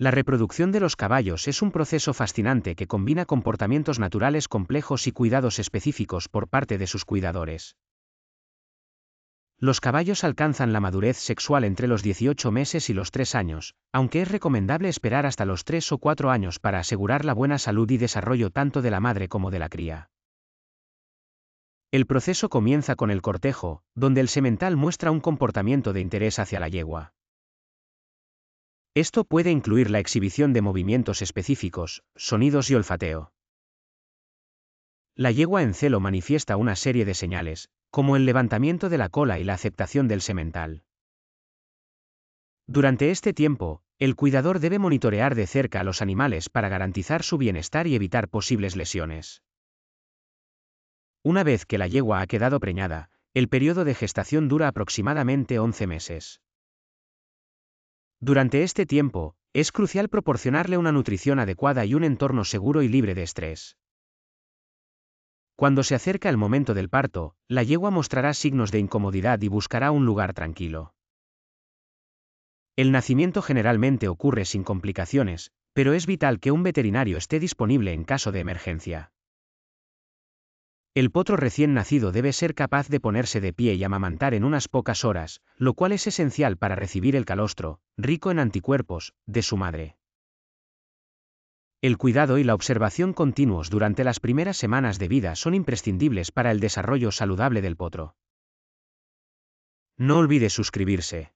La reproducción de los caballos es un proceso fascinante que combina comportamientos naturales complejos y cuidados específicos por parte de sus cuidadores. Los caballos alcanzan la madurez sexual entre los 18 meses y los 3 años, aunque es recomendable esperar hasta los 3 o 4 años para asegurar la buena salud y desarrollo tanto de la madre como de la cría. El proceso comienza con el cortejo, donde el semental muestra un comportamiento de interés hacia la yegua. Esto puede incluir la exhibición de movimientos específicos, sonidos y olfateo. La yegua en celo manifiesta una serie de señales, como el levantamiento de la cola y la aceptación del semental. Durante este tiempo, el cuidador debe monitorear de cerca a los animales para garantizar su bienestar y evitar posibles lesiones. Una vez que la yegua ha quedado preñada, el periodo de gestación dura aproximadamente 11 meses. Durante este tiempo, es crucial proporcionarle una nutrición adecuada y un entorno seguro y libre de estrés. Cuando se acerca el momento del parto, la yegua mostrará signos de incomodidad y buscará un lugar tranquilo. El nacimiento generalmente ocurre sin complicaciones, pero es vital que un veterinario esté disponible en caso de emergencia. El potro recién nacido debe ser capaz de ponerse de pie y amamantar en unas pocas horas, lo cual es esencial para recibir el calostro, rico en anticuerpos, de su madre. El cuidado y la observación continuos durante las primeras semanas de vida son imprescindibles para el desarrollo saludable del potro. No olvide suscribirse.